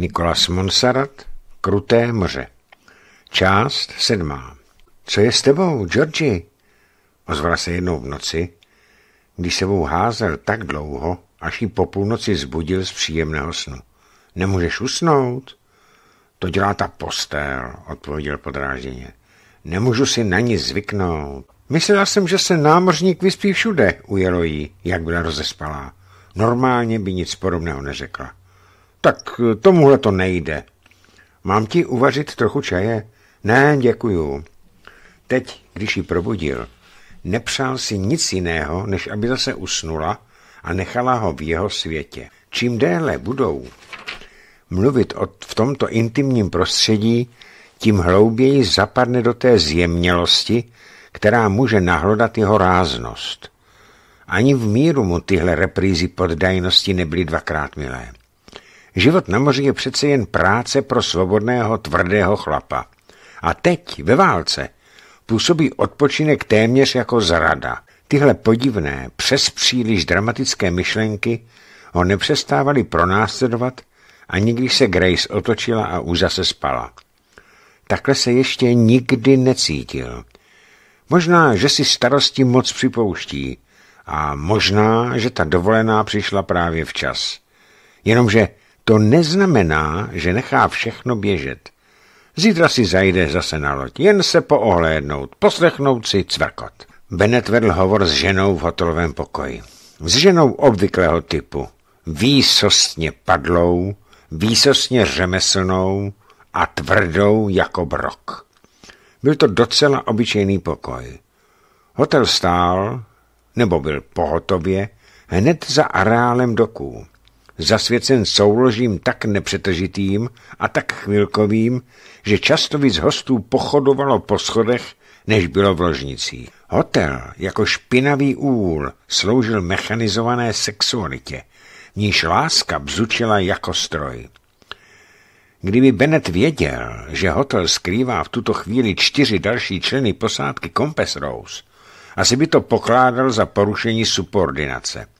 Nikolas Monsarat, Kruté moře. Část sedmá. Co je s tebou, Georgi? Ozvala se jednou v noci, když sebou házel tak dlouho, až ji po půlnoci zbudil z příjemného snu. Nemůžeš usnout? To dělá ta postel, odpověděl podrážděně. Nemůžu si na ní zvyknout. Myslela jsem, že se námořník vyspí všude, ujelo jí, jak byla rozespalá. Normálně by nic podobného neřekla. Tak eh, tomuhle to nejde. Mám ti uvařit trochu čaje? Ne, děkuju. Teď, když ji probudil, nepřál si nic jiného, než aby zase usnula a nechala ho v jeho světě. Čím déle budou mluvit o, v tomto intimním prostředí, tím hlouběji zapadne do té zjemnělosti, která může nahlodat jeho ráznost. Ani v míru mu tyhle reprízy poddajnosti nebyly dvakrát milé. Život na moři je přece jen práce pro svobodného tvrdého chlapa. A teď, ve válce, působí odpočinek téměř jako zrada. Tyhle podivné, přes příliš dramatické myšlenky ho nepřestávali pronásledovat, ani když se Grace otočila a už zase spala. Takhle se ještě nikdy necítil. Možná, že si starosti moc připouští a možná, že ta dovolená přišla právě včas. Jenomže to neznamená, že nechá všechno běžet. Zítra si zajde zase na loď, jen se poohlédnout, poslechnout si cvrkot. Bennett vedl hovor s ženou v hotelovém pokoji. S ženou obvyklého typu. Výsostně padlou, výsostně řemeslnou a tvrdou jako brok. Byl to docela obyčejný pokoj. Hotel stál, nebo byl pohotově, hned za areálem doků zasvěcen souložím tak nepřetržitým a tak chvilkovým, že často víc hostů pochodovalo po schodech, než bylo v ložnicí. Hotel jako špinavý úl sloužil mechanizované sexualitě, níž láska bzučila jako stroj. Kdyby Bennett věděl, že hotel skrývá v tuto chvíli čtyři další členy posádky Compass Rose, asi by to pokládal za porušení subordinace –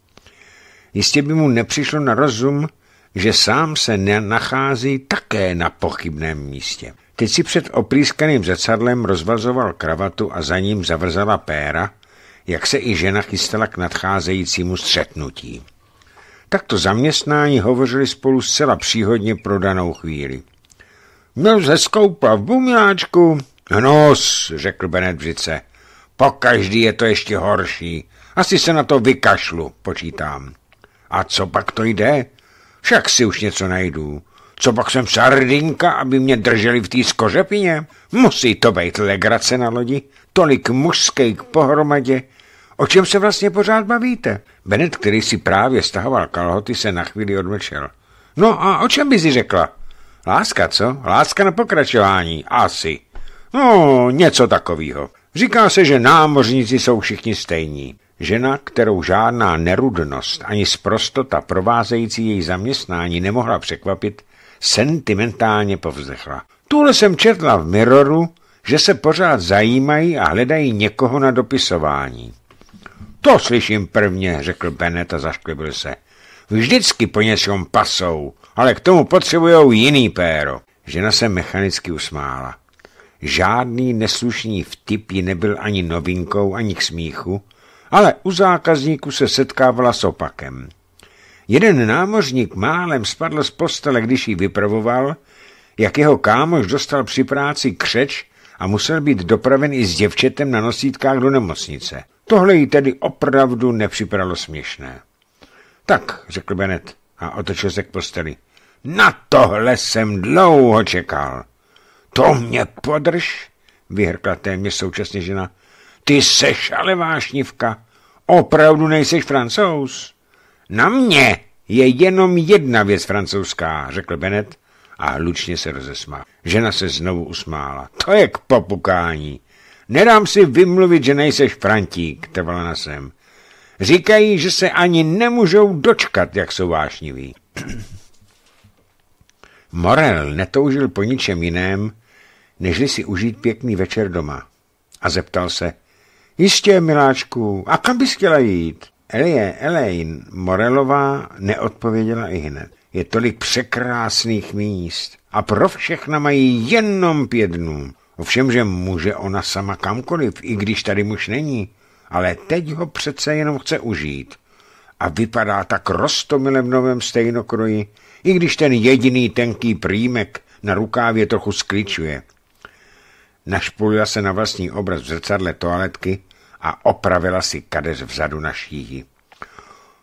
Jistě by mu nepřišlo na rozum, že sám se nachází také na pochybném místě. Teď si před oprýskaným zrcadlem rozvazoval kravatu a za ním zavrzala péra, jak se i žena chystala k nadcházejícímu střetnutí. Takto zaměstnání hovořili spolu zcela příhodně pro danou chvíli. Měl ze skoupa v bumiláčku. Hnos, řekl Benedvice. Po každý je to ještě horší. Asi se na to vykašlu, počítám. A co pak to jde? Však si už něco najdu. Co pak jsem sardinka, aby mě drželi v té skořepině? Musí to být legrace na lodi. Tolik k pohromadě. O čem se vlastně pořád bavíte? Benet, který si právě stahoval kalhoty, se na chvíli odmlčel. No a o čem by si řekla? Láska, co? Láska na pokračování. Asi. No, něco takového. Říká se, že námořníci jsou všichni stejní. Žena, kterou žádná nerudnost ani sprostota provázející její zaměstnání nemohla překvapit, sentimentálně povzdechla. Tuhle jsem četla v Mirroru, že se pořád zajímají a hledají někoho na dopisování. To slyším prvně, řekl Bennett a zašklibil se. Vždycky po něčem pasou, ale k tomu potřebujou jiný péro. Žena se mechanicky usmála. Žádný neslušný vtip ji nebyl ani novinkou, ani k smíchu, ale u zákazníků se setkávala s opakem. Jeden námořník málem spadl z postele, když ji vypravoval, jak jeho kámoš dostal při práci křeč a musel být dopraven i s děvčetem na nosítkách do nemocnice. Tohle jí tedy opravdu nepřipadalo směšné. Tak, řekl Benet a otočil se k posteli. Na tohle jsem dlouho čekal. To mě podrž, vyhrkla téměř současně žena ty seš ale vášnivka. Opravdu nejseš francouz. Na mě je jenom jedna věc francouzská, řekl Bennett a hlučně se rozesmál. Žena se znovu usmála. To je k popukání. Nedám si vymluvit, že nejseš Frantík, trvala sem. Říkají, že se ani nemůžou dočkat, jak jsou vášniví. Morel netoužil po ničem jiném, nežli si užít pěkný večer doma. A zeptal se, Jistě, miláčku, a kam bys chtěla jít? Elie Elaine Morelová neodpověděla i hned. Je tolik překrásných míst a pro všechna mají jenom pět dnů. Ovšem, že může ona sama kamkoliv, i když tady muž není, ale teď ho přece jenom chce užít. A vypadá tak rostomile v novém stejnokroji, i když ten jediný tenký prýmek na rukávě trochu skličuje. Našpulila se na vlastní obraz v zrcadle toaletky a opravila si kadeř vzadu na šíji.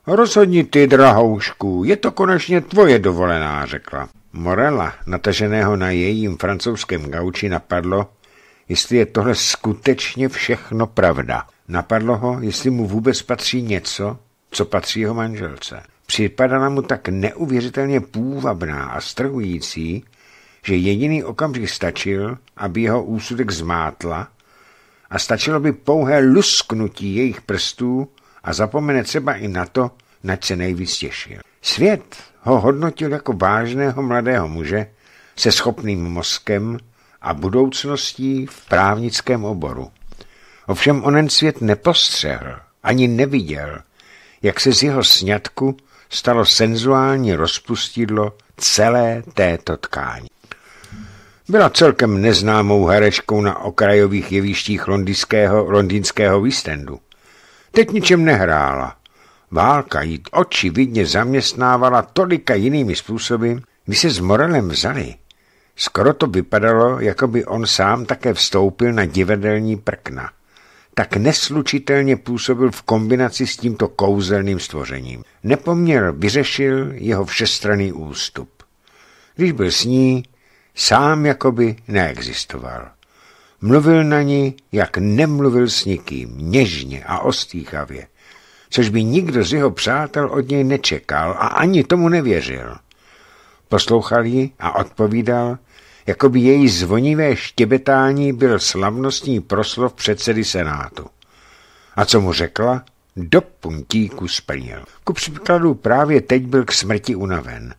Rozhodni ty, drahoušku, je to konečně tvoje dovolená, řekla. Morela, nataženého na jejím francouzském gauči, napadlo, jestli je tohle skutečně všechno pravda. Napadlo ho, jestli mu vůbec patří něco, co patří jeho manželce. Připadala mu tak neuvěřitelně půvabná a strhující, že jediný okamžik stačil, aby jeho úsudek zmátla a stačilo by pouhé lusknutí jejich prstů a zapomene třeba i na to, na se nejvíc těšil. Svět ho hodnotil jako vážného mladého muže se schopným mozkem a budoucností v právnickém oboru. Ovšem onen svět nepostřehl, ani neviděl, jak se z jeho sňatku stalo senzuální rozpustidlo celé této tkání. Byla celkem neznámou herečkou na okrajových jevištích londýnského, londýnského výstendu. Teď ničem nehrála. Válka jít oči vidně zaměstnávala tolika jinými způsoby, když se s Morelem vzali. Skoro to vypadalo, jako by on sám také vstoupil na divadelní prkna. Tak neslučitelně působil v kombinaci s tímto kouzelným stvořením. Nepoměr vyřešil jeho všestranný ústup. Když byl s ní, Sám jakoby neexistoval. Mluvil na ní, jak nemluvil s nikým, něžně a ostýchavě, což by nikdo z jeho přátel od něj nečekal a ani tomu nevěřil. Poslouchal ji a odpovídal, jako by její zvonivé štěbetání byl slavnostní proslov předsedy Senátu. A co mu řekla? Do puntíku splnil. Ku příkladu právě teď byl k smrti unaven.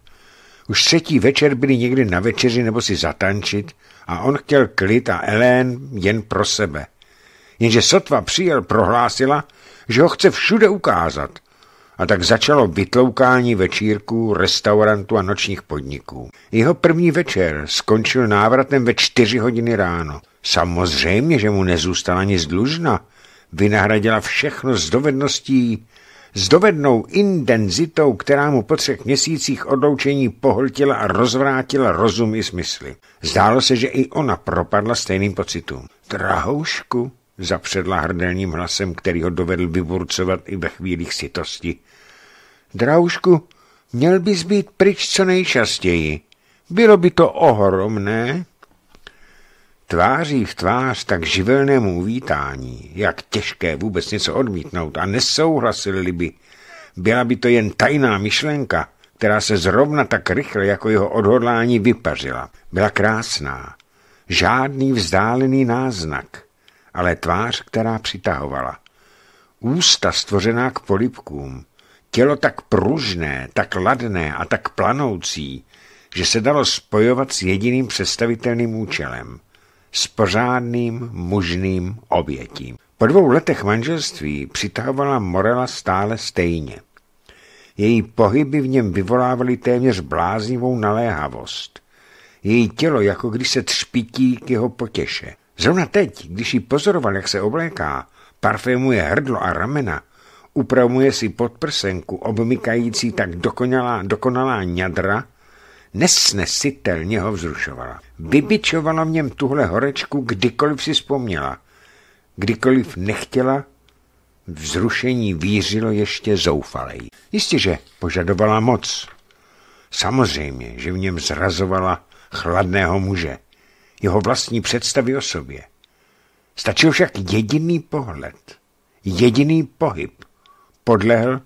Už třetí večer byli někdy na večeři nebo si zatančit a on chtěl klid a Elén jen pro sebe. Jenže sotva přijel prohlásila, že ho chce všude ukázat. A tak začalo vytloukání večírků, restaurantů a nočních podniků. Jeho první večer skončil návratem ve čtyři hodiny ráno. Samozřejmě, že mu nezůstala nic dlužna. Vynahradila všechno z dovedností s dovednou intenzitou, která mu po třech měsících odloučení pohltila a rozvrátila rozum i smysly. Zdálo se, že i ona propadla stejným pocitům. Drahoušku, zapředla hrdelním hlasem, který ho dovedl vyburcovat i ve chvílích sitosti. Drahoušku, měl bys být pryč co nejčastěji. Bylo by to ohromné, Tváří v tvář tak živelnému uvítání, jak těžké vůbec něco odmítnout a nesouhlasili by. Byla by to jen tajná myšlenka, která se zrovna tak rychle jako jeho odhodlání vypařila. Byla krásná, žádný vzdálený náznak, ale tvář, která přitahovala. Ústa stvořená k polipkům, tělo tak pružné, tak ladné a tak planoucí, že se dalo spojovat s jediným představitelným účelem s pořádným mužným obětím. Po dvou letech manželství přitahovala Morela stále stejně. Její pohyby v něm vyvolávaly téměř bláznivou naléhavost. Její tělo jako když se třpití k jeho potěše. Zrovna teď, když ji pozoroval, jak se obléká, parfémuje hrdlo a ramena, upravuje si podprsenku obmykající tak dokonalá, dokonalá ňadra, Nesnesitelně ho vzrušovala. Vybičovala v něm tuhle horečku, kdykoliv si vzpomněla. Kdykoliv nechtěla, vzrušení vířilo ještě zoufalej. Jistěže požadovala moc. Samozřejmě, že v něm zrazovala chladného muže, jeho vlastní představy o sobě. Stačil však jediný pohled, jediný pohyb. Podlehl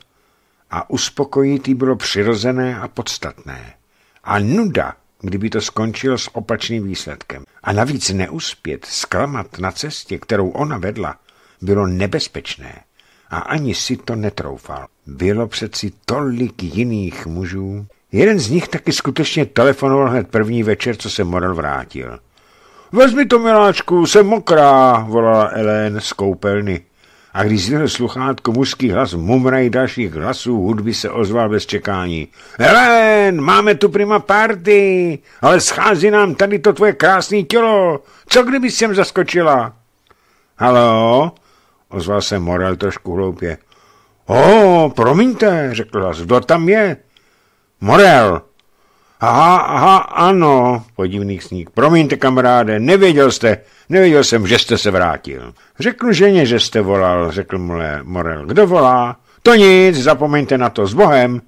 a uspokojit jí bylo přirozené a podstatné. A nuda, kdyby to skončilo s opačným výsledkem. A navíc neuspět, zklamat na cestě, kterou ona vedla, bylo nebezpečné a ani si to netroufal. Bylo přeci tolik jiných mužů. Jeden z nich taky skutečně telefonoval hned první večer, co se Morel vrátil. Vezmi to, miláčku, jsem mokrá, volala Ellen z koupelny a když zněl sluchátko mužský hlas mumraj dalších hlasů, hudby se ozval bez čekání. Helen, máme tu prima party, ale schází nám tady to tvoje krásné tělo. Co kdyby jsem zaskočila? Halo, ozval se Morel trošku hloupě. O, promiňte, řekl hlas, kdo tam je? Morel, Aha, aha, ano, podivný sník. Promiňte, kamaráde, nevěděl jste, nevěděl jsem, že jste se vrátil. Řekl ženě, že jste volal, řekl mu Morel. Kdo volá? To nic, zapomeňte na to, s Bohem.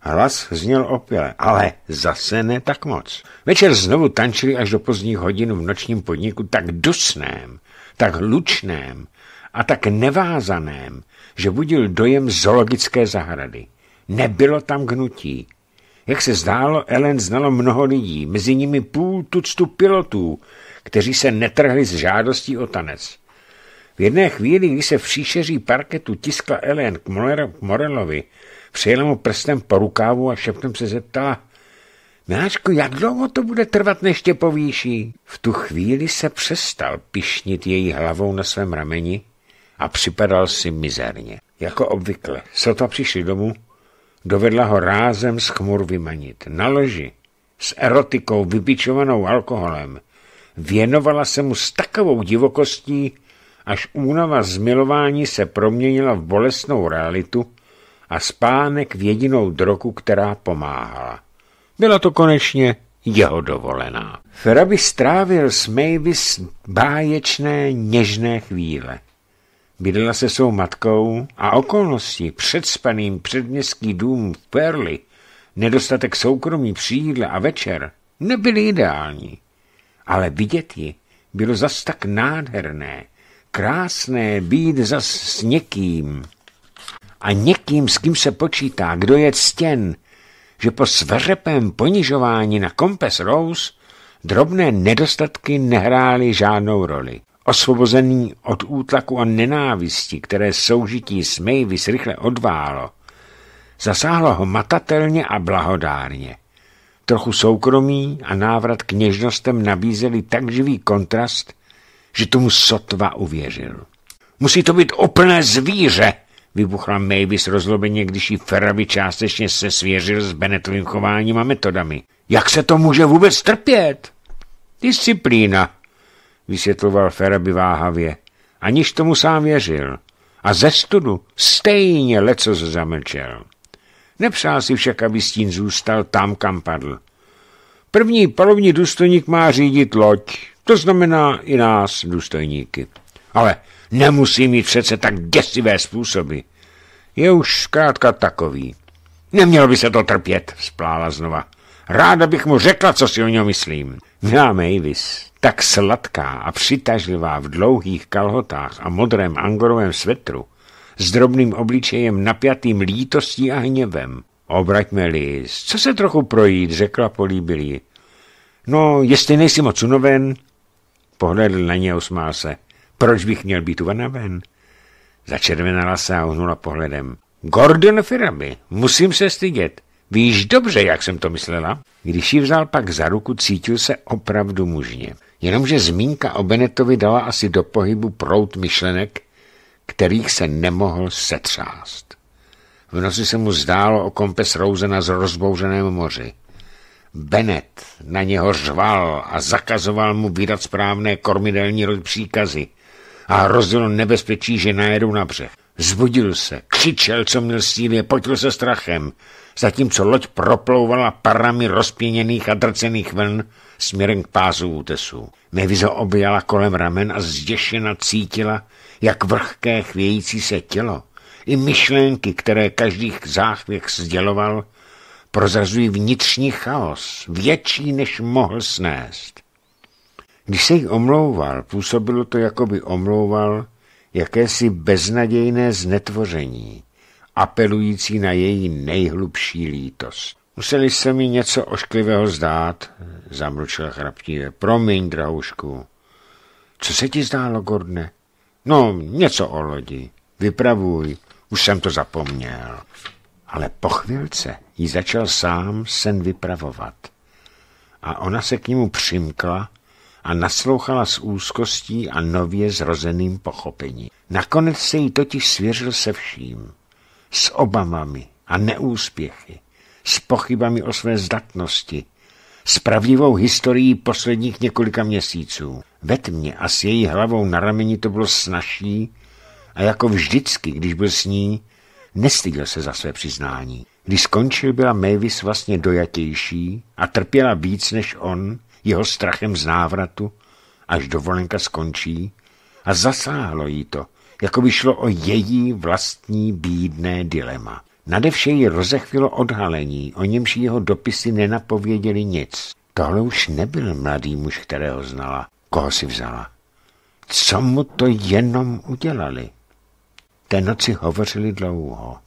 Hlas zněl opěle, ale zase ne tak moc. Večer znovu tančili až do pozdních hodin v nočním podniku tak dusném, tak lučném a tak nevázaném, že budil dojem zoologické zahrady. Nebylo tam gnutí, jak se zdálo, Ellen znalo mnoho lidí, mezi nimi půl tuctu pilotů, kteří se netrhli s žádostí o tanec. V jedné chvíli, kdy se v příšeří parketu tiskla Ellen k Morelovi, přijela mu prstem po rukávu a šeptem se zeptala, Náčku, jak dlouho to bude trvat, než tě povýší? V tu chvíli se přestal pišnit její hlavou na svém rameni a připadal si mizerně. Jako obvykle, sotva přišli domů, Dovedla ho rázem z chmur vymanit. Na loži, s erotikou vybičovanou alkoholem, věnovala se mu s takovou divokostí, až únava zmilování se proměnila v bolestnou realitu a spánek v jedinou drogu, která pomáhala. Byla to konečně jeho dovolená. Ferabi strávil s Mavis báječné, něžné chvíle. Bydlela se svou matkou a okolnosti před spaným předměstský dům v Perli, nedostatek soukromí při jídle a večer nebyly ideální. Ale vidět ji bylo zas tak nádherné, krásné být zas s někým. A někým, s kým se počítá, kdo je ctěn, že po svrepém ponižování na kompes Rose drobné nedostatky nehrály žádnou roli. Osvobozený od útlaku a nenávisti, které soužití s Mavis rychle odválo, zasáhlo ho matatelně a blahodárně. Trochu soukromí a návrat k něžnostem nabízeli tak živý kontrast, že tomu sotva uvěřil. Musí to být úplné zvíře, vybuchla Mavis rozlobeně, když ji Ferraby částečně se svěřil s Benetovým chováním a metodami. Jak se to může vůbec trpět? Disciplína, vysvětloval Feraby váhavě, aniž tomu sám věřil. A ze studu stejně leco zamlčel. Nepřál si však, aby stín zůstal tam, kam padl. První palovní důstojník má řídit loď, to znamená i nás, důstojníky. Ale nemusí mít přece tak děsivé způsoby. Je už zkrátka takový. Neměl by se to trpět, splála znova. Ráda bych mu řekla, co si o něm myslím. Já Mavis, tak sladká a přitažlivá v dlouhých kalhotách a modrém angorovém svetru, s drobným obličejem napjatým lítostí a hněvem. Obraťme list, co se trochu projít, řekla políbilí. No, jestli nejsi moc unoven, pohledl na ně a usmál se. Proč bych měl být unaven? Začervenala se a uhnula pohledem. Gordon Firaby, musím se stydět. Víš dobře, jak jsem to myslela? Když ji vzal pak za ruku, cítil se opravdu mužně. Jenomže zmínka o Benetovi dala asi do pohybu prout myšlenek, kterých se nemohl setřást. V noci se mu zdálo o kompes Rouzena z rozbouřeném moři. Benet na něho řval a zakazoval mu vydat správné kormidelní příkazy a hrozilo nebezpečí, že najedou na břeh. Zbudil se, křičel, co měl síly, potil se strachem, zatímco loď proplouvala parami rozpěněných a drcených vln směrem k pázu útesu. Mevizo objala kolem ramen a zděšena cítila, jak vrchké chvějící se tělo i myšlenky, které každý záchvěch sděloval, prozrazují vnitřní chaos, větší, než mohl snést. Když se jí omlouval, působilo to, jako by omlouval jakési beznadějné znetvoření, apelující na její nejhlubší lítost. Museli se mi něco ošklivého zdát, zamručila chraptivě. Promiň, drahušku. Co se ti zdálo, Gordne? No, něco o lodi. Vypravuj, už jsem to zapomněl. Ale po chvilce ji začal sám sen vypravovat. A ona se k němu přimkla a naslouchala s úzkostí a nově zrozeným pochopením. Nakonec se jí totiž svěřil se vším. S obamami a neúspěchy, s pochybami o své zdatnosti, s pravdivou historií posledních několika měsíců. Ve tmě a s její hlavou na rameni to bylo snažší a jako vždycky, když byl s ní, nestyděl se za své přiznání. Když skončil, byla Mavis vlastně dojatější a trpěla víc než on, jeho strachem z návratu, až dovolenka skončí, a zasáhlo jí to, jako by šlo o její vlastní bídné dilema. vše ji rozechvilo odhalení, o němž jeho dopisy nenapověděli nic. Tohle už nebyl mladý muž, kterého znala. Koho si vzala? Co mu to jenom udělali? Té noci hovořili dlouho.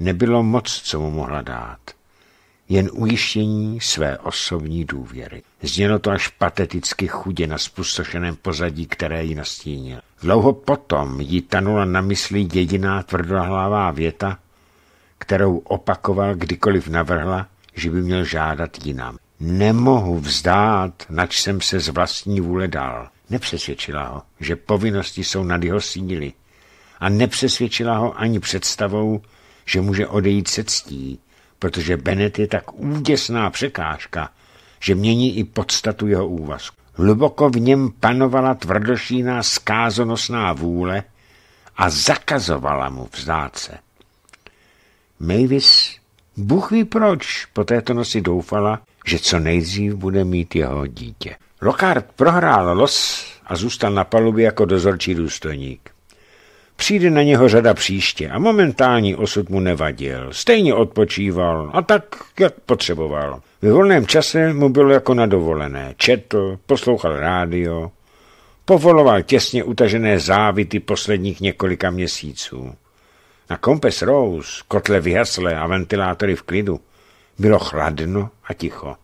Nebylo moc, co mu mohla dát jen ujištění své osobní důvěry. Znělo to až pateticky chudě na spustošeném pozadí, které ji nastínil. Dlouho potom jí tanula na mysli jediná tvrdohlavá věta, kterou opakoval, kdykoliv navrhla, že by měl žádat jinam. Nemohu vzdát, nač jsem se z vlastní vůle dal. Nepřesvědčila ho, že povinnosti jsou nad jeho síly. A nepřesvědčila ho ani představou, že může odejít se ctí, protože Benet je tak úděsná překážka, že mění i podstatu jeho úvazku. Hluboko v něm panovala tvrdošíná skázonosná vůle a zakazovala mu vzdát se. Mavis, Bůh ví proč, po této noci doufala, že co nejdřív bude mít jeho dítě. Lockhart prohrál los a zůstal na palubě jako dozorčí důstojník. Přijde na něho řada příště a momentální osud mu nevadil. Stejně odpočíval a tak, jak potřeboval. V volném čase mu bylo jako na dovolené. Četl, poslouchal rádio, povoloval těsně utažené závity posledních několika měsíců. Na kompes Rose, kotle vyhasle a ventilátory v klidu, bylo chladno a ticho.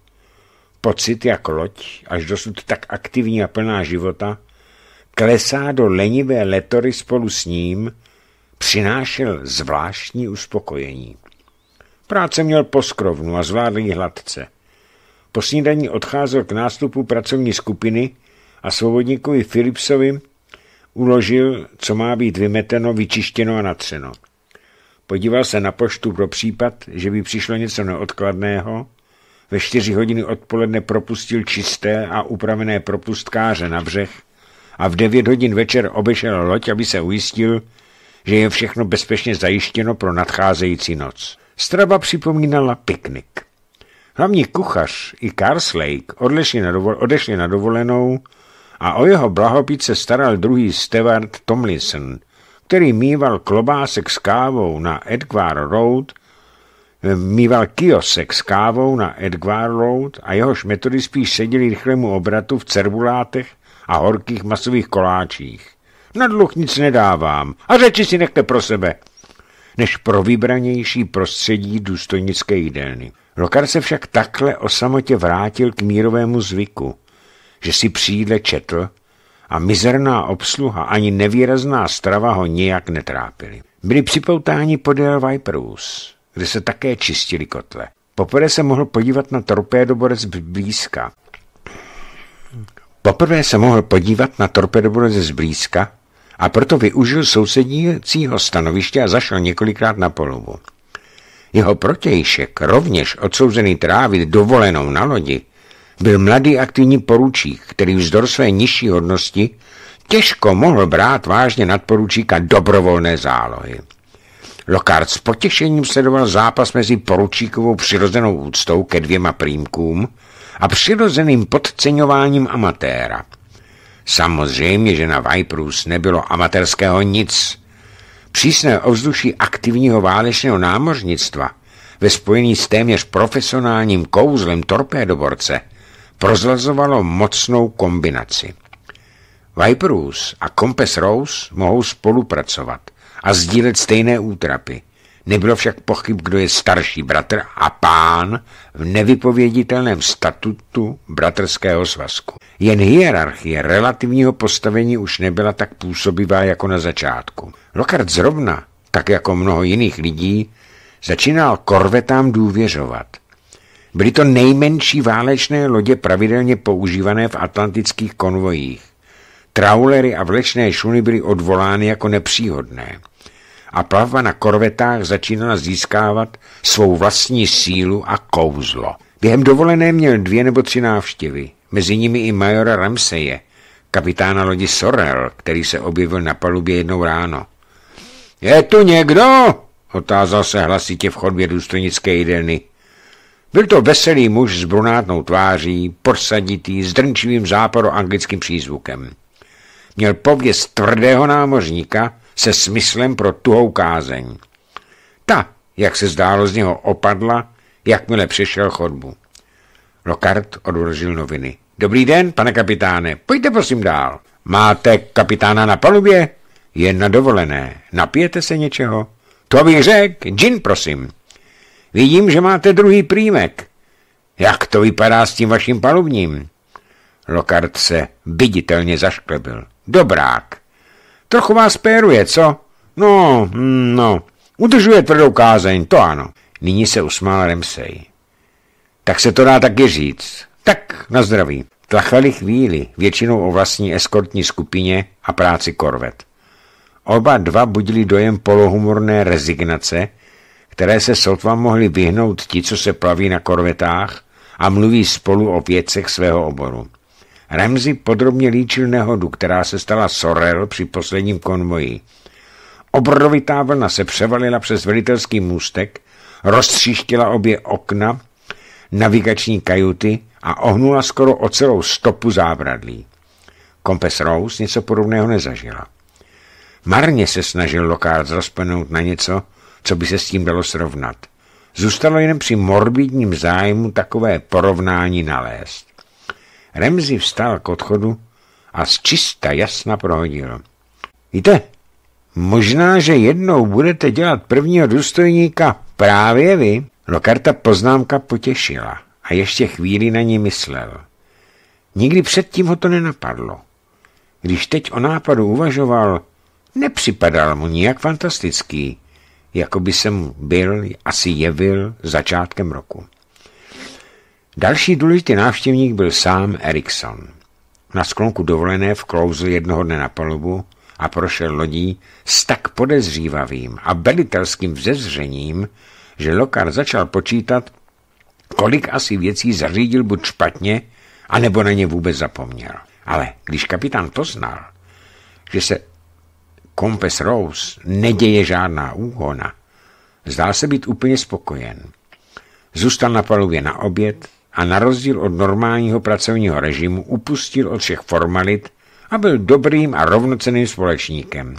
Pocit jak loď, až dosud tak aktivní a plná života, klesá do lenivé letory spolu s ním, přinášel zvláštní uspokojení. Práce měl poskrovnu a zvládl ji hladce. Po snídaní odcházel k nástupu pracovní skupiny a svobodníkovi Philipsovi uložil, co má být vymeteno, vyčištěno a natřeno. Podíval se na poštu pro případ, že by přišlo něco neodkladného, ve čtyři hodiny odpoledne propustil čisté a upravené propustkáře na břeh a v 9 hodin večer obešel loď, aby se ujistil, že je všechno bezpečně zajištěno pro nadcházející noc. Straba připomínala piknik. Hlavní kuchař i Carslake odešli na, dovol- odešli na dovolenou a o jeho blahopit se staral druhý Stewart Tomlinson, který mýval klobásek s kávou na Edgware Road, mýval kiosek s kávou na Edgware Road a jehož metody spíš seděli rychlému obratu v cerbulátech a horkých masových koláčích. Na dluh nic nedávám a řeči si nechte pro sebe, než pro vybranější prostředí důstojnické jídelny. Lokar se však takhle o samotě vrátil k mírovému zvyku, že si přijde četl a mizerná obsluha ani nevýrazná strava ho nijak netrápily. Byli připoutáni podél Viperus, kde se také čistili kotle. Poprvé se mohl podívat na torpédoborec blízka Poprvé se mohl podívat na ze zblízka a proto využil sousedícího stanoviště a zašel několikrát na polovu. Jeho protějšek, rovněž odsouzený trávit dovolenou na lodi, byl mladý aktivní poručík, který vzdor své nižší hodnosti těžko mohl brát vážně nadporučíka dobrovolné zálohy. Lokard s potěšením sledoval zápas mezi poručíkovou přirozenou úctou ke dvěma prýmkům a přirozeným podceňováním amatéra. Samozřejmě, že na Vajprus nebylo amatérského nic. Přísné ovzduší aktivního válečného námořnictva ve spojení s téměř profesionálním kouzlem torpédoborce prozlazovalo mocnou kombinaci. Vajprus a Compass Rose mohou spolupracovat a sdílet stejné útrapy – Nebylo však pochyb, kdo je starší bratr a pán v nevypověditelném statutu bratrského svazku. Jen hierarchie relativního postavení už nebyla tak působivá jako na začátku. Lockhart zrovna, tak jako mnoho jiných lidí, začínal korvetám důvěřovat. Byly to nejmenší válečné lodě pravidelně používané v atlantických konvojích. Traulery a vlečné šuny byly odvolány jako nepříhodné a plavba na korvetách začínala získávat svou vlastní sílu a kouzlo. Během dovolené měl dvě nebo tři návštěvy, mezi nimi i majora Ramseje, kapitána lodi Sorel, který se objevil na palubě jednou ráno. Je tu někdo? otázal se hlasitě v chodbě důstojnické jídelny. Byl to veselý muž s brunátnou tváří, porsaditý, s drnčivým anglickým přízvukem. Měl pověst tvrdého námořníka se smyslem pro tuhou kázeň. Ta, jak se zdálo, z něho opadla, jakmile přešel chodbu. Lokart odložil noviny. Dobrý den, pane kapitáne, pojďte prosím dál. Máte kapitána na palubě? Je na dovolené. Napijete se něčeho? To bych řekl, gin prosím. Vidím, že máte druhý prýmek. Jak to vypadá s tím vaším palubním? Lokard se viditelně zašklebil. Dobrák. Trochu vás péruje, co? No, hm, no. Udržuje tvrdou kázeň, to ano. Nyní se usmál Remsej. Tak se to dá taky říct. Tak, na zdraví. Tlachali chvíli, většinou o vlastní eskortní skupině a práci korvet. Oba dva budili dojem polohumorné rezignace, které se sotva mohli vyhnout ti, co se plaví na korvetách a mluví spolu o věcech svého oboru. Ramsey podrobně líčil nehodu, která se stala Sorel při posledním konvoji. Obrovitá vlna se převalila přes velitelský můstek, roztříštila obě okna, navigační kajuty a ohnula skoro o celou stopu zábradlí. Kompes Rose něco podobného nezažila. Marně se snažil Lokard rozpenout na něco, co by se s tím dalo srovnat. Zůstalo jen při morbidním zájmu takové porovnání nalézt. Remzi vstal k odchodu a z čista jasna prohodil. Víte, možná, že jednou budete dělat prvního důstojníka právě vy. Lokarta no poznámka potěšila a ještě chvíli na ní myslel. Nikdy předtím ho to nenapadlo. Když teď o nápadu uvažoval, nepřipadal mu nijak fantastický, jako by se mu byl asi jevil začátkem roku. Další důležitý návštěvník byl sám Erikson. Na sklonku dovolené vklouzl jednoho dne na palubu a prošel lodí s tak podezřívavým a velitelským vzezřením, že Lokar začal počítat, kolik asi věcí zařídil buď špatně, anebo na ně vůbec zapomněl. Ale když kapitán poznal, že se kompes Rose neděje žádná úhona, zdál se být úplně spokojen. Zůstal na palubě na oběd, a na rozdíl od normálního pracovního režimu upustil od všech formalit a byl dobrým a rovnoceným společníkem.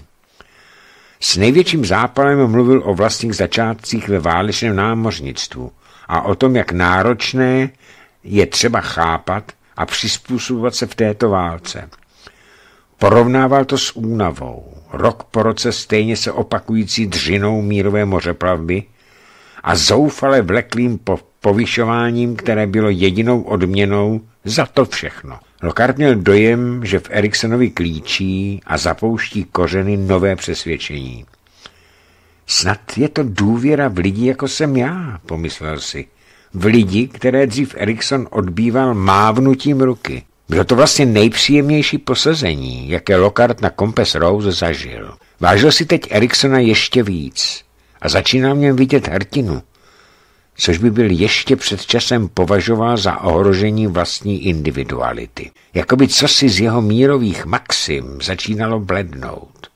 S největším zápalem mluvil o vlastních začátcích ve válečném námořnictvu a o tom, jak náročné je třeba chápat a přizpůsobovat se v této válce. Porovnával to s únavou, rok po roce stejně se opakující dřinou mírové mořeplavby a zoufale vleklým po povyšováním, které bylo jedinou odměnou za to všechno. Lokard měl dojem, že v Eriksonovi klíčí a zapouští kořeny nové přesvědčení. Snad je to důvěra v lidi, jako jsem já, pomyslel si. V lidi, které dřív Erikson odbýval mávnutím ruky. Bylo to vlastně nejpříjemnější posazení, jaké Lokard na Compass Rose zažil. Vážil si teď Eriksona ještě víc a začínal měm vidět hrtinu což by byl ještě před časem považován za ohrožení vlastní individuality. Jakoby cosi z jeho mírových maxim začínalo blednout.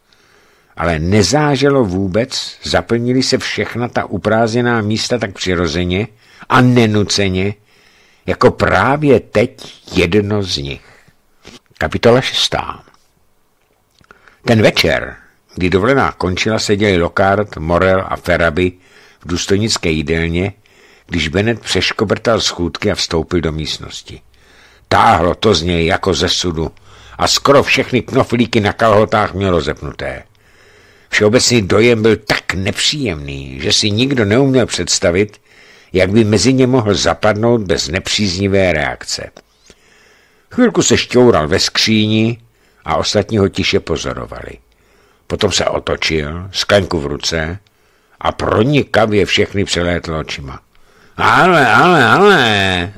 Ale nezáželo vůbec, zaplnili se všechna ta uprázněná místa tak přirozeně a nenuceně, jako právě teď jedno z nich. Kapitola 6. Ten večer, kdy dovolená končila, seděli Lokard, Morel a Feraby v důstojnické jídelně když Benet přeškobrtal schůdky a vstoupil do místnosti. Táhlo to z něj jako ze sudu a skoro všechny knoflíky na kalhotách měl rozepnuté. Všeobecný dojem byl tak nepříjemný, že si nikdo neuměl představit, jak by mezi ně mohl zapadnout bez nepříznivé reakce. Chvilku se šťoural ve skříni a ostatní ho tiše pozorovali. Potom se otočil, sklenku v ruce a pronikavě všechny přelétl očima. Ale, ale, ale,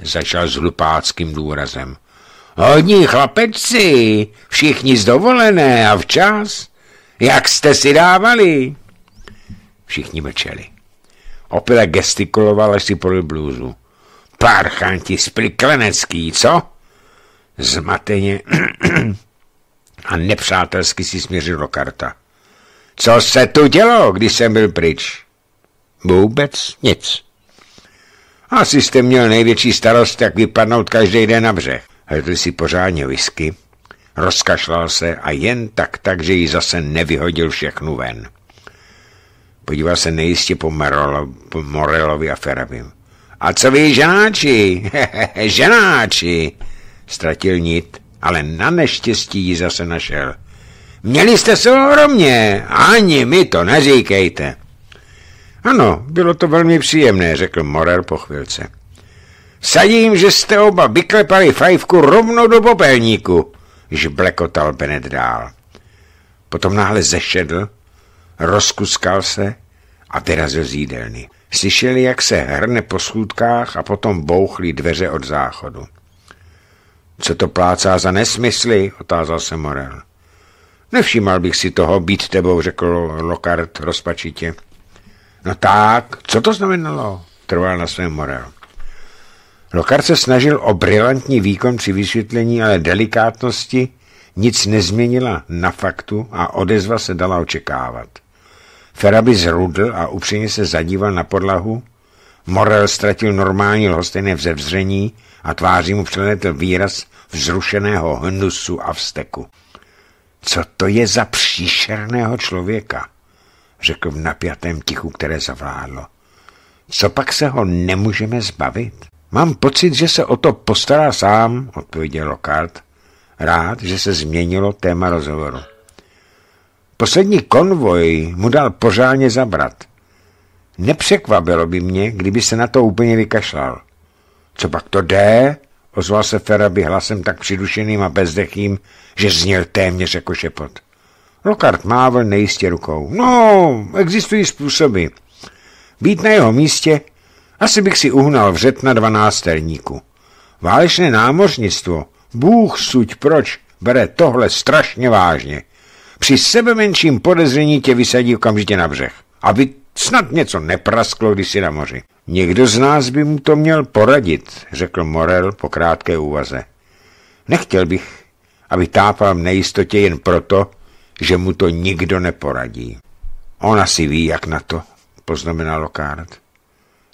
začal s hlupáckým důrazem. Hodní chlapečci, všichni zdovolené a včas. Jak jste si dávali? Všichni mlčeli. Opila gestikulovala si pro blůzu. Parchanti spriklenecký, co? Zmateně a nepřátelsky si směřil do karta. Co se tu dělo, když jsem byl pryč? Vůbec nic. Asi jste měl největší starost, jak vypadnout každý den na břeh. Hledl si pořádně whisky, rozkašlal se a jen tak, tak, že ji zase nevyhodil všechnu ven. Podíval se nejistě po, Marolo, po Morelovi a Ferabim. A co vy, ženáči? ženáči! Ztratil nit, ale na neštěstí ji zase našel. Měli jste ohromně, ani mi to neříkejte. Ano, bylo to velmi příjemné, řekl Morel po chvilce. Sadím, že jste oba vyklepali fajfku rovno do popelníku, žblekotal Bennett dál. Potom náhle zešedl, rozkuskal se a vyrazil z jídelny. Slyšeli, jak se hrne po schůdkách a potom bouchlí dveře od záchodu. Co to plácá za nesmysly, otázal se Morel. Nevšímal bych si toho být tebou, řekl Lockhart rozpačitě. No tak, co to znamenalo? Trval na svém Morel. Lokar se snažil o brilantní výkon při vysvětlení, ale delikátnosti nic nezměnila na faktu a odezva se dala očekávat. Feraby zrudl a upřímně se zadíval na podlahu. Morel ztratil normální lhostejné vzevření a tváří mu přeletl výraz vzrušeného hnusu a vsteku. Co to je za příšerného člověka? řekl v napjatém tichu, které zavládlo. Co pak se ho nemůžeme zbavit? Mám pocit, že se o to postará sám, odpověděl Lockhart. Rád, že se změnilo téma rozhovoru. Poslední konvoj mu dal pořádně zabrat. Nepřekvapilo by mě, kdyby se na to úplně vykašlal. Co pak to jde? ozval se Feraby hlasem tak přidušeným a bezdechým, že zněl téměř jako šepot. Lokard mával nejistě rukou. No, existují způsoby. Být na jeho místě? Asi bych si uhnal vřet na dvanácterníku. Válečné námořnictvo, bůh suď proč, bere tohle strašně vážně. Při sebe menším podezření tě vysadí okamžitě na břeh, aby snad něco neprasklo, když si na moři. Někdo z nás by mu to měl poradit, řekl Morel po krátké úvaze. Nechtěl bych, aby tápal v nejistotě jen proto, že mu to nikdo neporadí. Ona si ví, jak na to, poznamená lokárd.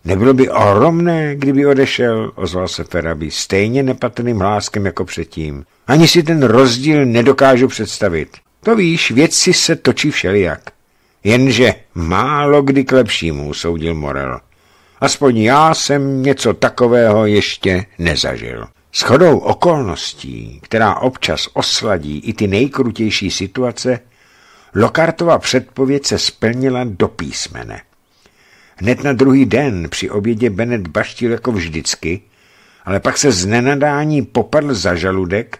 Nebylo by ohromné, kdyby odešel, ozval se Ferabi stejně nepatrným hláskem jako předtím. Ani si ten rozdíl nedokážu představit. To víš, věci se točí všelijak. Jenže málo kdy k lepšímu, soudil Morel. Aspoň já jsem něco takového ještě nezažil chodou okolností, která občas osladí i ty nejkrutější situace, Lokartova předpověď se splnila do písmene. Hned na druhý den při obědě Benet baštil jako vždycky, ale pak se z nenadání popadl za žaludek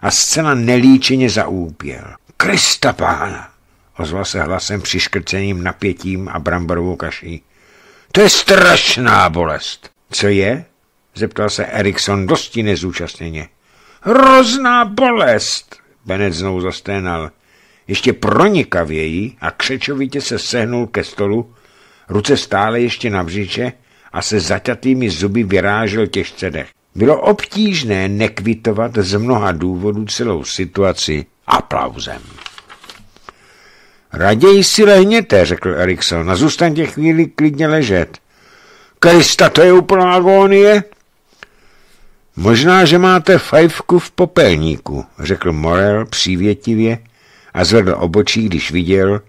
a zcela nelíčeně zaúpěl. Krista pána! ozval se hlasem přiškrceným napětím a bramborovou kaší. To je strašná bolest! Co je? zeptal se Erikson dosti nezúčastněně. Hrozná bolest, Benet znovu zasténal. Ještě pronikavěji a křečovitě se sehnul ke stolu, ruce stále ještě na břiče a se zaťatými zuby vyrážel těžce dech. Bylo obtížné nekvitovat z mnoha důvodů celou situaci aplauzem. Raději si lehněte, řekl Erikson, a zůstaňte chvíli klidně ležet. Krista, to je úplná agónie, Možná, že máte fajfku v popelníku, řekl Morel přívětivě a zvedl obočí, když viděl,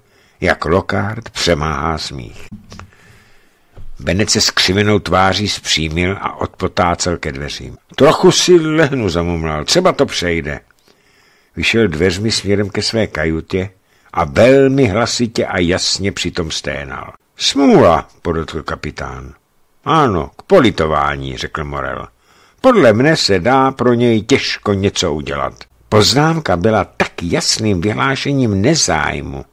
jak Lokard přemáhá smích. Benec se skřivenou tváří zpřímil a odpotácel ke dveřím. Trochu si lehnu, zamumlal, třeba to přejde. Vyšel dveřmi směrem ke své kajutě a velmi hlasitě a jasně přitom sténal. Smůla, podotkl kapitán. Ano, k politování, řekl Morel. Podle mne se dá pro něj těžko něco udělat. Poznámka byla tak jasným vyhlášením nezájmu,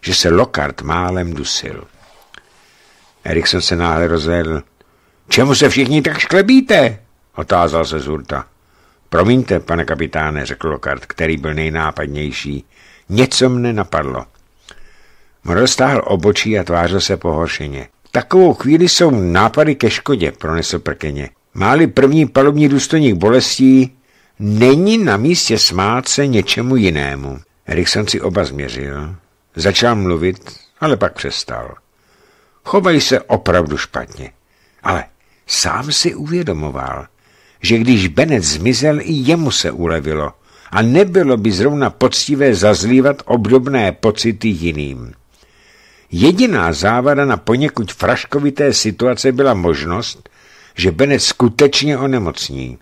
že se Lockhart málem dusil. Erikson se náhle rozvedl. Čemu se všichni tak šklebíte? Otázal se Zurta. Promiňte, pane kapitáne, řekl Lockhart, který byl nejnápadnější. Něco mne napadlo. Mor stáhl obočí a tvářil se pohoršeně. Takovou chvíli jsou nápady ke škodě, pronesl prkeně. Máli první palubní důstojník bolestí, není na místě smát se něčemu jinému. Erikson si oba změřil, začal mluvit, ale pak přestal. Chovají se opravdu špatně. Ale sám si uvědomoval, že když Benec zmizel, i jemu se ulevilo a nebylo by zrovna poctivé zazlívat obdobné pocity jiným. Jediná závada na poněkud fraškovité situace byla možnost, že Bennett skutečně onemocní.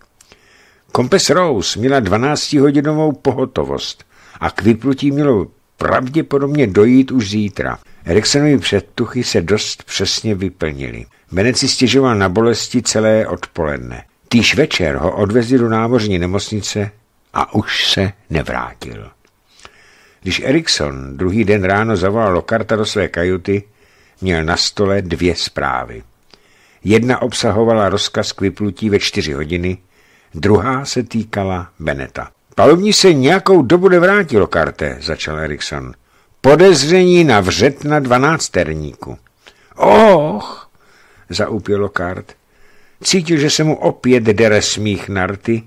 Kompes Rose měla 12-hodinovou pohotovost a k vyplutí mělo pravděpodobně dojít už zítra. Eriksonovi předtuchy se dost přesně vyplnili. Bennett si stěžoval na bolesti celé odpoledne. Týž večer ho odvezli do námořní nemocnice a už se nevrátil. Když Erikson druhý den ráno zavolal Lokarta do své kajuty, měl na stole dvě zprávy. Jedna obsahovala rozkaz k vyplutí ve čtyři hodiny, druhá se týkala Beneta. Palovní se nějakou dobu nevrátil, Karte, začal Erikson. Podezření na vřet na dvanácterníku. Och, zaupělo Kart. Cítil, že se mu opět dere smích rty,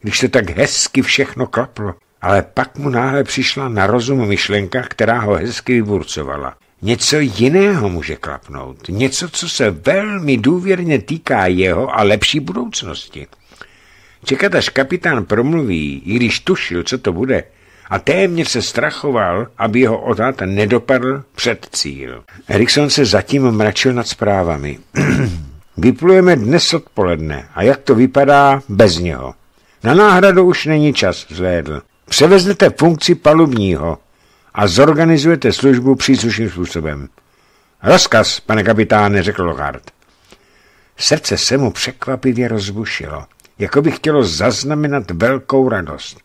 když to tak hezky všechno klaplo. Ale pak mu náhle přišla na rozum myšlenka, která ho hezky vyburcovala. Něco jiného může klapnout. Něco, co se velmi důvěrně týká jeho a lepší budoucnosti. Čekat, až kapitán promluví, i když tušil, co to bude, a téměř se strachoval, aby jeho otáta nedopadl před cíl. Erikson se zatím mračil nad zprávami. Vyplujeme dnes odpoledne a jak to vypadá bez něho. Na náhradu už není čas, vzhlédl. Převeznete funkci palubního, a zorganizujete službu příslušným způsobem. Rozkaz, pane kapitáne, řekl Lockhart. Srdce se mu překvapivě rozbušilo, jako by chtělo zaznamenat velkou radost.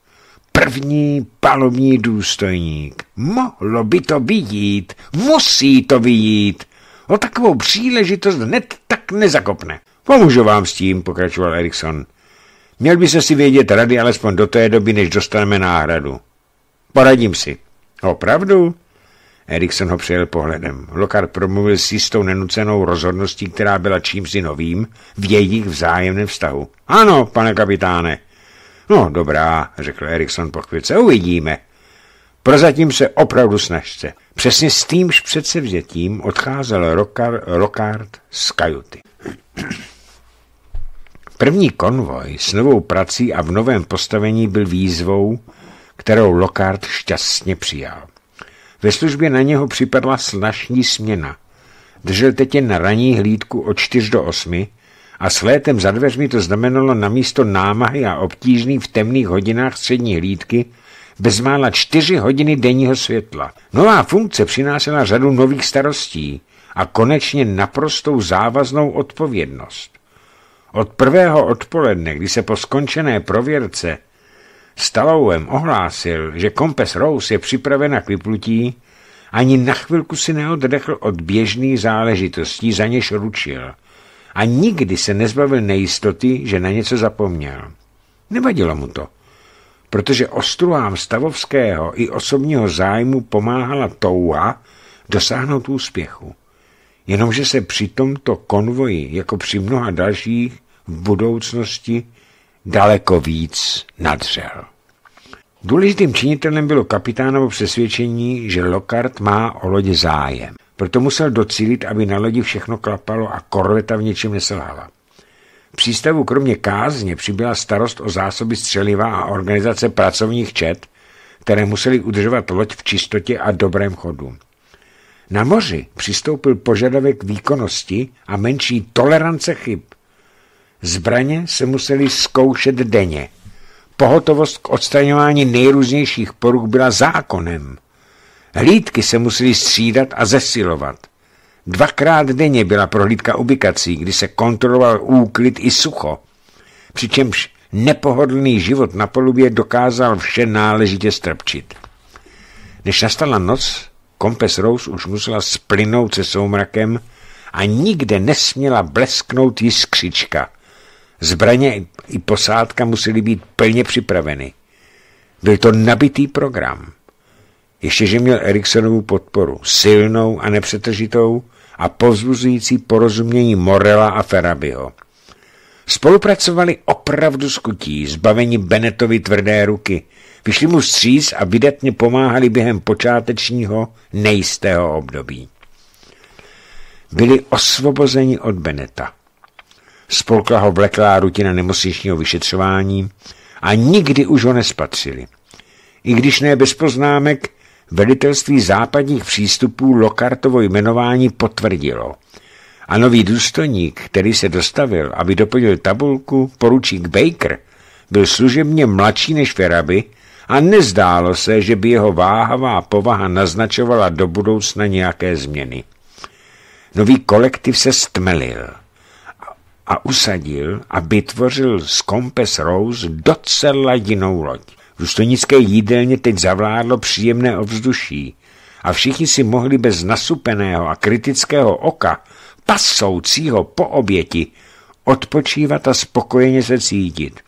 První palovní důstojník. Mohlo by to vidít, musí to vidít. O takovou příležitost hned tak nezakopne. Pomůžu vám s tím, pokračoval Erikson. Měl by se si vědět rady alespoň do té doby, než dostaneme náhradu. Poradím si. Opravdu? Erikson ho přijel pohledem. Lokar promluvil s jistou nenucenou rozhodností, která byla čímsi novým v jejich vzájemném vztahu. Ano, pane kapitáne. No, dobrá, řekl Erikson po chvilce, uvidíme. Prozatím se opravdu snažte. Přesně s týmž předsevzetím odcházel Rokar, Rokard z kajuty. První konvoj s novou prací a v novém postavení byl výzvou, kterou Lockhart šťastně přijal. Ve službě na něho připadla snažní směna. Držel jen na raní hlídku od 4 do 8 a s létem za dveřmi to znamenalo na místo námahy a obtížný v temných hodinách střední hlídky bezmála čtyři hodiny denního světla. Nová funkce přinášela řadu nových starostí a konečně naprostou závaznou odpovědnost. Od prvého odpoledne, kdy se po skončené prověrce Stalouem ohlásil, že Kompes Rose je připravena k vyplutí, ani na chvilku si neoddechl od běžných záležitostí, za něž ručil a nikdy se nezbavil nejistoty, že na něco zapomněl. Nevadilo mu to, protože ostruhám stavovského i osobního zájmu pomáhala touha dosáhnout úspěchu. Jenomže se při tomto konvoji, jako při mnoha dalších, v budoucnosti daleko víc nadřel. Důležitým činitelem bylo kapitánovo přesvědčení, že Lockhart má o lodě zájem. Proto musel docílit, aby na lodi všechno klapalo a korveta v něčem neselhala. V přístavu kromě kázně přibyla starost o zásoby střeliva a organizace pracovních čet, které museli udržovat loď v čistotě a dobrém chodu. Na moři přistoupil požadavek výkonnosti a menší tolerance chyb – Zbraně se museli zkoušet denně. Pohotovost k odstraňování nejrůznějších poruch byla zákonem. Hlídky se museli střídat a zesilovat. Dvakrát denně byla prohlídka ubikací, kdy se kontroloval úklid i sucho. Přičemž nepohodlný život na polubě dokázal vše náležitě strpčit. Než nastala noc, kompes Rose už musela splynout se soumrakem a nikde nesměla blesknout jiskřička – Zbraně i posádka musely být plně připraveny. Byl to nabitý program. Ještě, že měl Eriksonovu podporu, silnou a nepřetržitou a povzbuzující porozumění Morela a Ferabiho. Spolupracovali opravdu s kutí, zbaveni Benetovi tvrdé ruky. Vyšli mu stříz a vydatně pomáhali během počátečního nejistého období. Byli osvobozeni od Beneta spolkla ho vleklá rutina nemocničního vyšetřování a nikdy už ho nespatřili. I když ne bez poznámek, velitelství západních přístupů Lokartovo jmenování potvrdilo. A nový důstojník, který se dostavil, aby doplnil tabulku, poručík Baker, byl služebně mladší než Feraby a nezdálo se, že by jeho váhavá povaha naznačovala do budoucna nějaké změny. Nový kolektiv se stmelil a usadil, aby tvořil z Compass Rose docela jinou loď. V důstojnické jídelně teď zavládlo příjemné ovzduší a všichni si mohli bez nasupeného a kritického oka, pasoucího po oběti, odpočívat a spokojeně se cítit.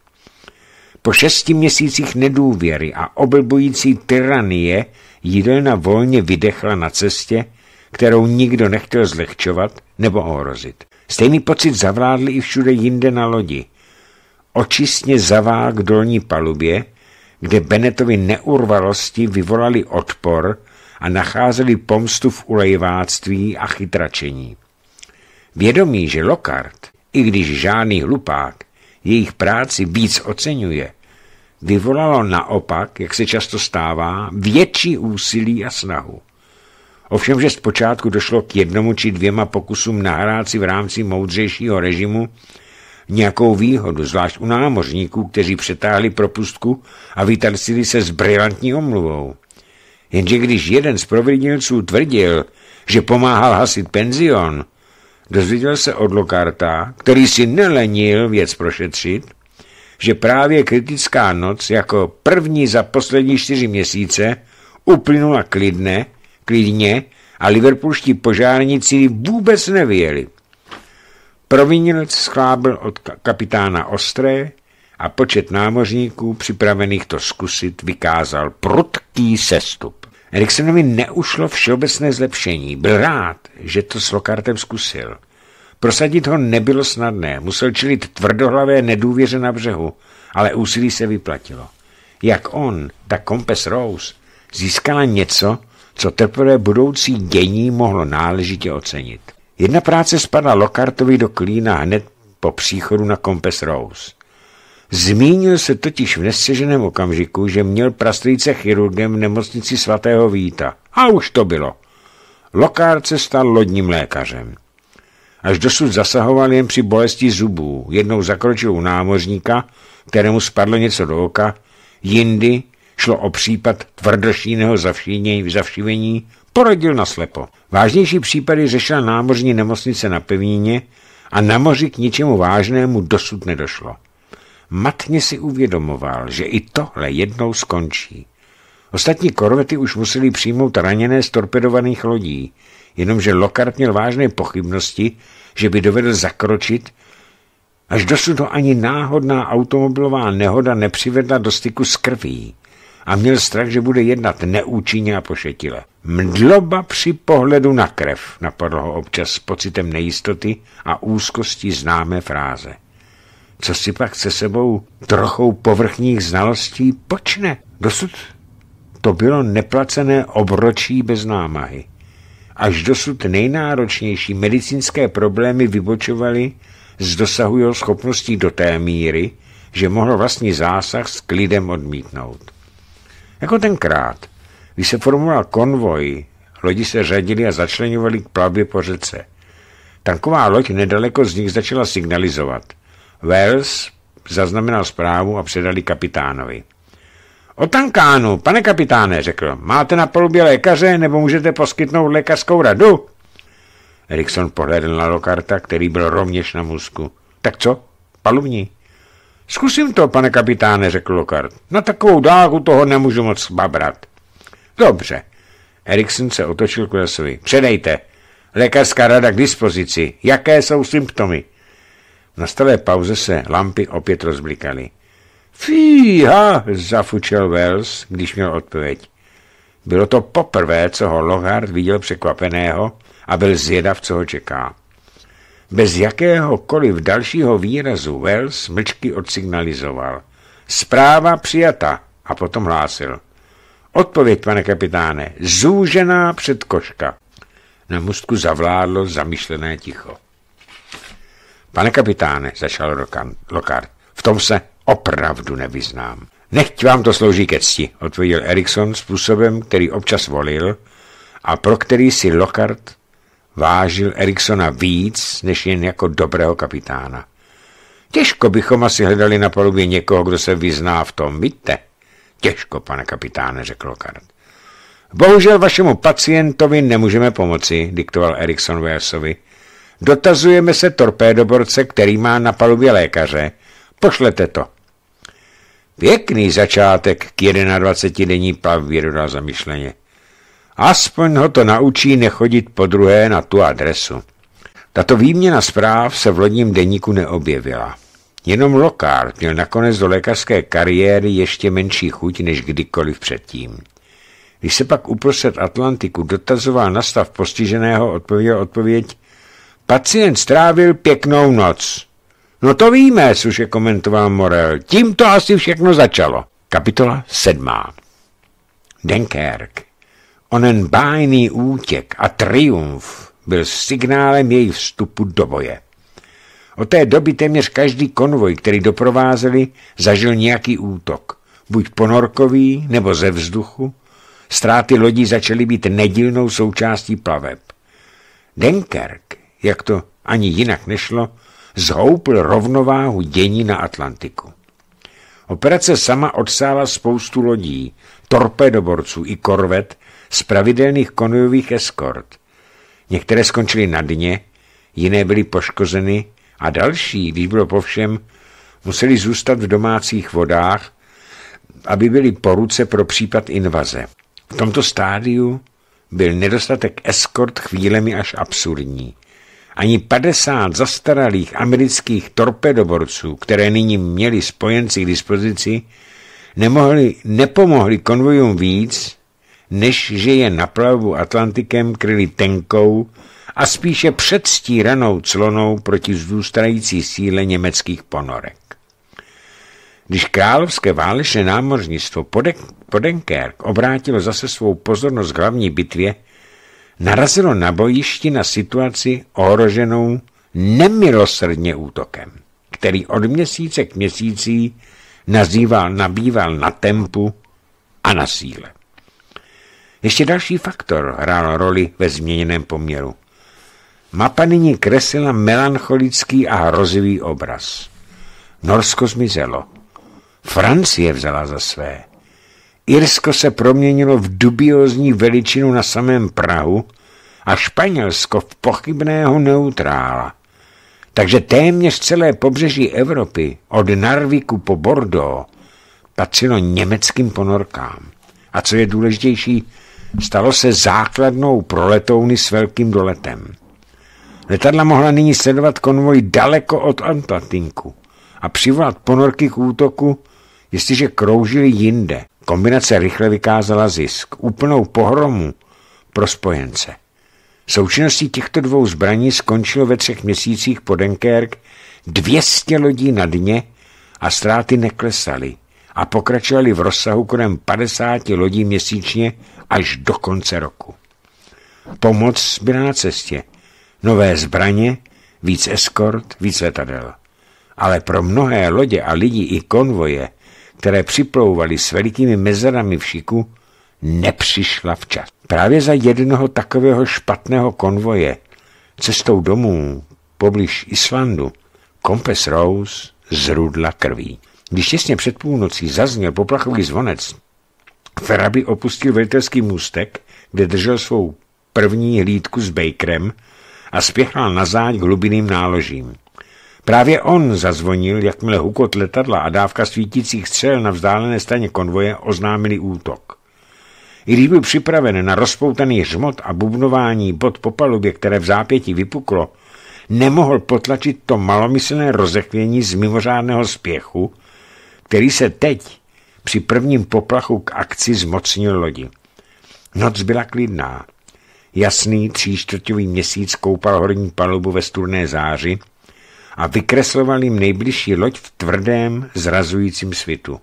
Po šesti měsících nedůvěry a oblbující tyranie jídelna volně vydechla na cestě, kterou nikdo nechtěl zlehčovat nebo ohrozit. Stejný pocit zavládl i všude jinde na lodi. Očistně zavá k dolní palubě, kde Benetovi neurvalosti vyvolali odpor a nacházeli pomstu v ulejváctví a chytračení. Vědomí, že Lockhart, i když žádný hlupák, jejich práci víc oceňuje, vyvolalo naopak, jak se často stává, větší úsilí a snahu. Ovšem, že zpočátku došlo k jednomu či dvěma pokusům nahrát si v rámci moudřejšího režimu nějakou výhodu, zvlášť u námořníků, kteří přetáhli propustku a vytarcili se s brilantní omluvou. Jenže když jeden z providělců tvrdil, že pomáhal hasit penzion, dozvěděl se od Lokarta, který si nelenil věc prošetřit, že právě kritická noc jako první za poslední čtyři měsíce uplynula klidne klidně a liverpoolští požárníci vůbec nevěděli. Provinilec sklábil od kapitána Ostré a počet námořníků připravených to zkusit vykázal prudký sestup. Eriksenovi neušlo všeobecné zlepšení. Byl rád, že to s Lokartem zkusil. Prosadit ho nebylo snadné, musel čelit tvrdohlavé nedůvěře na břehu, ale úsilí se vyplatilo. Jak on, tak Kompes Rose, získala něco, co teprve budoucí dění mohlo náležitě ocenit. Jedna práce spadla Lockhartovi do klína hned po příchodu na Compass Rose. Zmínil se totiž v nestřeženém okamžiku, že měl prastrýce chirurgem v nemocnici svatého Víta. A už to bylo. Lockhart se stal lodním lékařem. Až dosud zasahoval jen při bolesti zubů. Jednou zakročil u námořníka, kterému spadlo něco do oka, jindy Šlo o případ tvrdošíného zavšívení, poradil naslepo. Vážnější případy řešila námořní nemocnice na pevnině a na moři k ničemu vážnému dosud nedošlo. Matně si uvědomoval, že i tohle jednou skončí. Ostatní korvety už museli přijmout raněné z torpedovaných lodí, jenomže Lokart měl vážné pochybnosti, že by dovedl zakročit, až dosud ho ani náhodná automobilová nehoda nepřivedla do styku s krví a měl strach, že bude jednat neúčinně a pošetile. Mdloba při pohledu na krev napadlo ho občas s pocitem nejistoty a úzkosti známé fráze. Co si pak se sebou trochou povrchních znalostí počne? Dosud to bylo neplacené obročí bez námahy. Až dosud nejnáročnější medicínské problémy vybočovaly z dosahu jeho schopností do té míry, že mohl vlastní zásah s klidem odmítnout. Jako tenkrát, když se formoval konvoj, lodi se řadili a začlenovali k plavbě po řece. Tanková loď nedaleko z nich začala signalizovat. Wells zaznamenal zprávu a předali kapitánovi. O tankánu, pane kapitáne, řekl, máte na polubě lékaře nebo můžete poskytnout lékařskou radu? Erikson pohledl na Lokarta, který byl rovněž na mozku. Tak co? Palubní? Zkusím to, pane kapitáne, řekl Lokard. Na takovou dálku toho nemůžu moc babrat. Dobře. Erikson se otočil k Walesovi. Předejte. Lékařská rada k dispozici. Jaké jsou symptomy? V nastalé pauze se lampy opět rozblikaly. Fíha, zafučel Wells, když měl odpověď. Bylo to poprvé, co ho Lockhart viděl překvapeného a byl zvědav, co ho čeká. Bez jakéhokoliv dalšího výrazu Wells mlčky odsignalizoval. Zpráva přijata a potom hlásil. Odpověď, pane kapitáne, zúžená předkoška. Na mostku zavládlo zamyšlené ticho. Pane kapitáne, začal Lokard, v tom se opravdu nevyznám. Nechť vám to slouží ke cti, odpověděl Erikson způsobem, který občas volil a pro který si lokard vážil Eriksona víc, než jen jako dobrého kapitána. Těžko bychom asi hledali na palubě někoho, kdo se vyzná v tom, víte? Těžko, pane kapitáne, řekl Lokard. Bohužel vašemu pacientovi nemůžeme pomoci, diktoval Erikson Wersovi. Dotazujeme se torpédoborce, který má na palubě lékaře. Pošlete to. Pěkný začátek k 21 denní plavbě, dodal zamyšleně. Aspoň ho to naučí nechodit po druhé na tu adresu. Tato výměna zpráv se v lodním deníku neobjevila. Jenom Lockhart měl nakonec do lékařské kariéry ještě menší chuť než kdykoliv předtím. Když se pak uprostřed Atlantiku dotazoval na stav postiženého, odpověděl odpověď Pacient strávil pěknou noc. No to víme, je komentoval Morel. Tím to asi všechno začalo. Kapitola sedmá. Denkerk Onen bájný útěk a triumf byl signálem jejich vstupu do boje. Od té doby téměř každý konvoj, který doprovázeli, zažil nějaký útok, buď ponorkový nebo ze vzduchu. Ztráty lodí začaly být nedílnou součástí plaveb. Denkerk, jak to ani jinak nešlo, zhoupl rovnováhu dění na Atlantiku. Operace sama odsála spoustu lodí, torpedoborců i korvet, z pravidelných konvojových eskort. Některé skončily na dně, jiné byly poškozeny a další, když bylo povšem, museli zůstat v domácích vodách, aby byly po ruce pro případ invaze. V tomto stádiu byl nedostatek eskort chvílemi až absurdní. Ani 50 zastaralých amerických torpedoborců, které nyní měli spojenci k dispozici, nemohli, nepomohli konvojům víc, než že je na plavu Atlantikem kryli tenkou a spíše předstíranou clonou proti vzůstající síle německých ponorek. Když královské válečné námořnictvo podenkerk obrátilo zase svou pozornost k hlavní bitvě, narazilo na bojišti na situaci ohroženou nemilosrdně útokem, který od měsíce k měsící nazýval, nabýval na tempu a na síle. Ještě další faktor hrál roli ve změněném poměru. Mapa nyní kreslila melancholický a hrozivý obraz. Norsko zmizelo. Francie vzala za své. Irsko se proměnilo v dubiozní veličinu na samém Prahu a Španělsko v pochybného neutrála. Takže téměř celé pobřeží Evropy, od Narviku po Bordeaux, patřilo německým ponorkám. A co je důležitější, stalo se základnou pro letouny s velkým doletem. Letadla mohla nyní sledovat konvoj daleko od Atlantinku a přivolat ponorky k útoku, jestliže kroužili jinde. Kombinace rychle vykázala zisk, úplnou pohromu pro spojence. Součinností těchto dvou zbraní skončilo ve třech měsících po Denkerk 200 lodí na dně a ztráty neklesaly a pokračovaly v rozsahu kolem 50 lodí měsíčně až do konce roku. Pomoc byla na cestě. Nové zbraně, víc eskort, víc letadel. Ale pro mnohé lodě a lidi i konvoje, které připlouvaly s velikými mezerami v šiku, nepřišla včas. Právě za jednoho takového špatného konvoje cestou domů poblíž Islandu Kompes Rose zrudla krví. Když těsně před půlnocí zazněl poplachový zvonec, Ferabi opustil velitelský můstek, kde držel svou první hlídku s Bakerem a spěchal na záď hlubiným náložím. Právě on zazvonil, jakmile hukot letadla a dávka svítících střel na vzdálené straně konvoje oznámili útok. I když byl připraven na rozpoutaný hřmot a bubnování pod po palubě, které v zápěti vypuklo, nemohl potlačit to malomyslné rozechvění z mimořádného spěchu, který se teď při prvním poplachu k akci zmocnil lodi. Noc byla klidná. Jasný tříčtvrtový měsíc koupal horní palubu ve sturné záři a vykresloval jim nejbližší loď v tvrdém, zrazujícím svitu.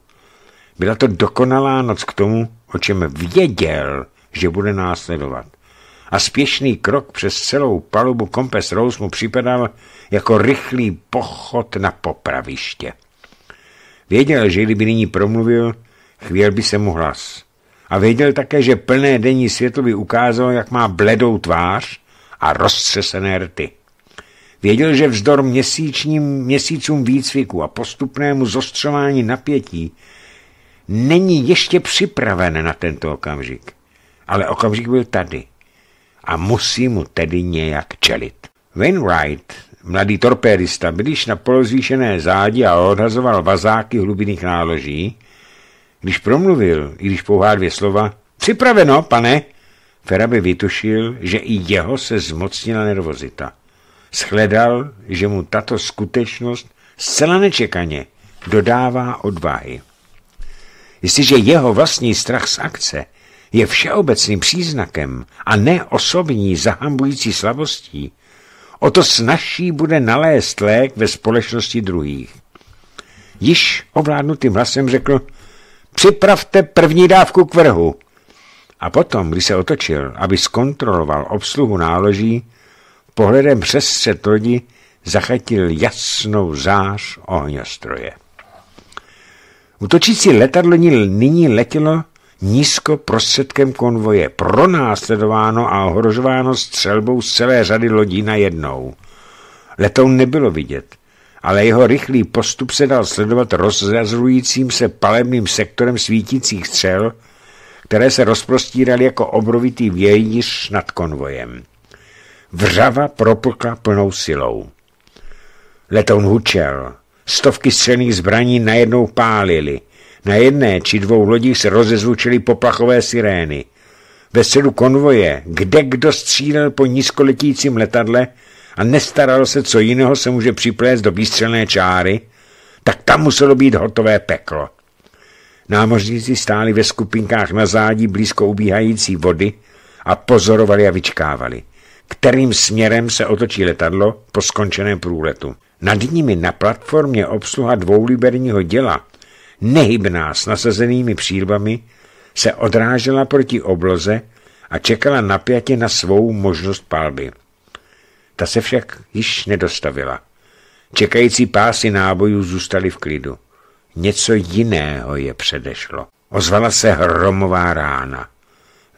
Byla to dokonalá noc k tomu, o čem věděl, že bude následovat. A spěšný krok přes celou palubu kompes Rose mu připadal jako rychlý pochod na popraviště. Věděl, že kdyby nyní promluvil, chvěl by se mu hlas. A věděl také, že plné denní světlo by ukázalo, jak má bledou tvář a roztřesené rty. Věděl, že vzdor měsíčním měsícům výcviku a postupnému zostřování napětí není ještě připraven na tento okamžik. Ale okamžik byl tady a musí mu tedy nějak čelit. Wainwright Mladý torpédista byl již na polozvýšené zádi a odhazoval vazáky hlubinných náloží. Když promluvil, i když pouhá dvě slova, připraveno, pane, Feraby vytušil, že i jeho se zmocnila nervozita. Shledal, že mu tato skutečnost zcela nečekaně dodává odvahy. Jestliže jeho vlastní strach z akce je všeobecným příznakem a ne osobní zahambující slabostí, o to snažší bude nalézt lék ve společnosti druhých. Již ovládnutým hlasem řekl, připravte první dávku k vrhu. A potom, když se otočil, aby zkontroloval obsluhu náloží, pohledem přes střed lodi zachytil jasnou zář ohňostroje. Utočící letadlo nyní letělo nízko prostředkem konvoje pronásledováno a ohrožováno střelbou z celé řady lodí na jednou. Letoun nebylo vidět, ale jeho rychlý postup se dal sledovat rozrazujícím se palebným sektorem svítících střel, které se rozprostíraly jako obrovitý vějíř nad konvojem. Vřava propukla plnou silou. Letoun hučel. Stovky střelných zbraní najednou pálily – na jedné či dvou lodích se rozezvučily poplachové sirény. Ve středu konvoje, kde kdo střílel po nízkoletícím letadle a nestaral se, co jiného se může připlést do výstřelné čáry, tak tam muselo být hotové peklo. Námořníci stáli ve skupinkách na zádi blízko ubíhající vody a pozorovali a vyčkávali, kterým směrem se otočí letadlo po skončeném průletu. Nad nimi na platformě obsluha dvouliberního děla nehybná s nasazenými přílbami, se odrážela proti obloze a čekala napjatě na svou možnost palby. Ta se však již nedostavila. Čekající pásy nábojů zůstaly v klidu. Něco jiného je předešlo. Ozvala se hromová rána.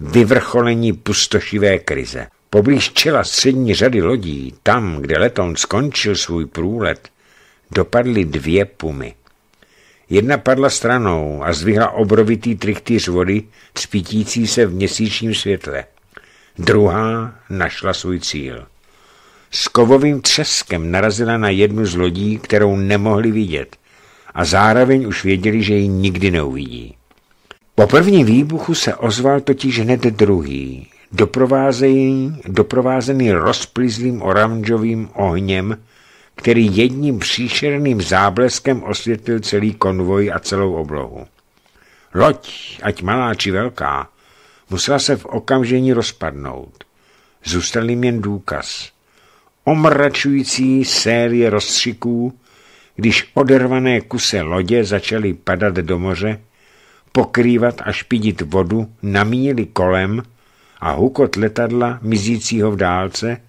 Vyvrcholení pustošivé krize. Poblíž čela střední řady lodí, tam, kde letoun skončil svůj průlet, dopadly dvě pumy. Jedna padla stranou a zvihla obrovitý trichtýř vody, třpitící se v měsíčním světle. Druhá našla svůj cíl. S kovovým třeskem narazila na jednu z lodí, kterou nemohli vidět a zároveň už věděli, že ji nikdy neuvidí. Po prvním výbuchu se ozval totiž hned druhý, doprovázený, doprovázený rozplizlým oranžovým ohněm, který jedním příšerným zábleskem osvětlil celý konvoj a celou oblohu. Loď, ať malá či velká, musela se v okamžení rozpadnout. Zůstal jim jen důkaz. Omračující série rozstřiků, když odervané kuse lodě začaly padat do moře, pokrývat a špidit vodu, namíjeli kolem a hukot letadla mizícího v dálce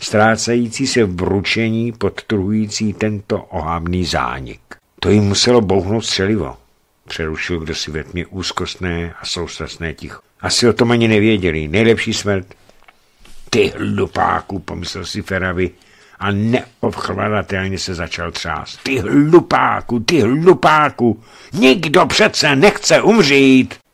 ztrácející se v bručení podtruhující tento ohavný zánik. To jim muselo bouhnout střelivo, přerušil kdo si ve tmě úzkostné a soustrasné ticho. Asi o tom ani nevěděli, nejlepší smrt. Ty hlupáku, pomyslel si Feravi a neobchladatelně se začal třást. Ty hlupáku, ty hlupáku, nikdo přece nechce umřít.